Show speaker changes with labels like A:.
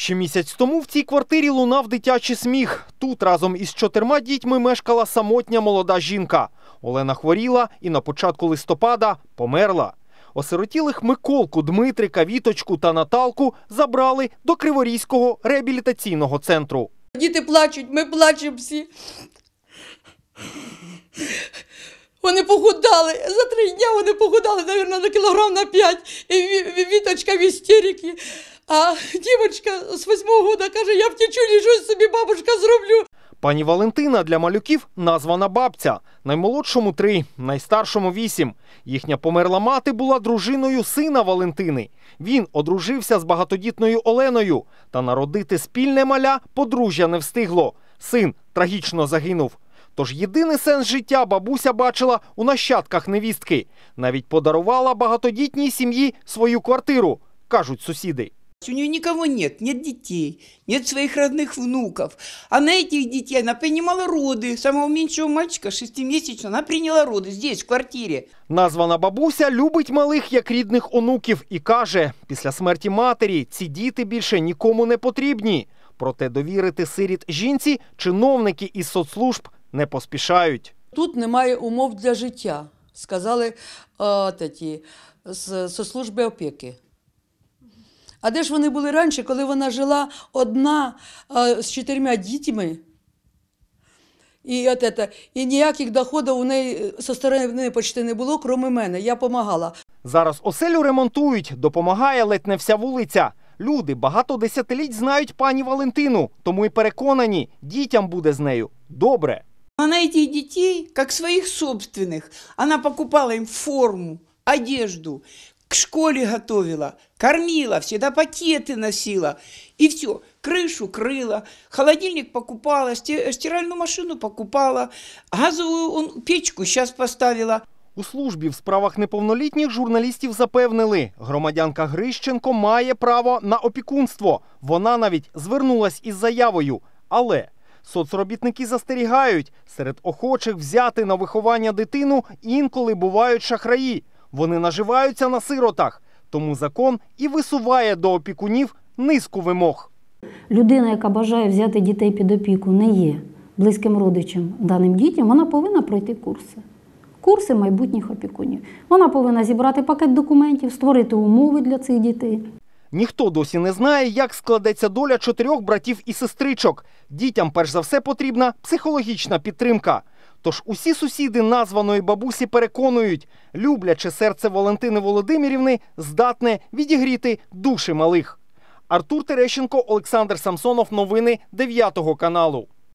A: Ще місяць тому в цій квартирі лунав дитячий сміх. Тут разом із чотирма дітьми мешкала самотня молода жінка. Олена хворіла і на початку листопада померла. Осиротілих Миколку, Дмитрика, Віточку та Наталку забрали до Криворізького реабілітаційного центру. Діти плачуть, ми плачемо всі.
B: Вони похудали. За три дні вони похудали, навірно, на кілограм на п'ять. І Віточка в істеріки. А дівчинка з восьмого года каже, я втічу, і щось собі бабушка зроблю.
A: Пані Валентина для малюків названа бабця. Наймолодшому три, найстаршому вісім. Їхня померла мати була дружиною сина Валентини. Він одружився з багатодітною Оленою, та народити спільне маля подружжя не встигло. Син трагічно загинув. Тож єдиний сенс життя бабуся бачила у нащадках невістки. Навіть подарувала
C: багатодітній сім'ї свою квартиру, кажуть сусіди. У нее никого нет, нет детей, нет своих родных внуков. А на этих детей она принимала роды. Самого меньшего мальчика, шестимесячного, она приняла роди здесь, в квартирі. Названа бабуся
A: любить малих як рідних онуків і каже, після смерті матері ці діти більше нікому не потрібні. Проте довірити сиріт жінці чиновники із соцслужб не поспішають.
B: Тут немає умов для життя, сказали а, е, з соцслужби опіки. А де ж вони були раніше, коли вона жила одна а, е, з чотирма дітьми? І от это, і ніяких доходів у неї е, со сторони почти не було, крім мене. Я допомагала.
A: Зараз оселю ремонтують, допомагає ледь не вся вулиця. Люди багато десятиліть знають пані Валентину, тому й переконані, дітям буде з нею добре.
C: Вона этих дітей, як своїх собственних, вона покупала їм форму, одежду, к школе готовила, кормила, всегда пакеты носила. И все, крышу крыла, холодильник покупала, стиральную машину покупала, газовую он, печку сейчас поставила. У службі в справах неповнолітніх
A: журналістів запевнили, громадянка Грищенко має право на опікунство. Вона навіть звернулась із заявою. Але соцробітники застерігають, серед охочих взяти на виховання дитину інколи бувають шахраї. Вони наживаються на сиротах, тому закон і висуває до опікунів низку вимог.
D: Людина, яка бажає взяти дітей під опіку, не є близьким родичем даним дітям, вона повинна пройти курси. Курси майбутніх опікунів. Вона повинна зібрати пакет документів, створити умови для цих дітей.
A: Ніхто досі не знає, як складеться доля чотирьох братів і сестричок. Дітям, перш за все, потрібна психологічна підтримка. Тож усі сусіди названої бабусі переконують, любляче серце Валентини Володимирівни здатне відігріти душі малих. Артур Терещенко, Олександр Самсонов, новини 9 каналу.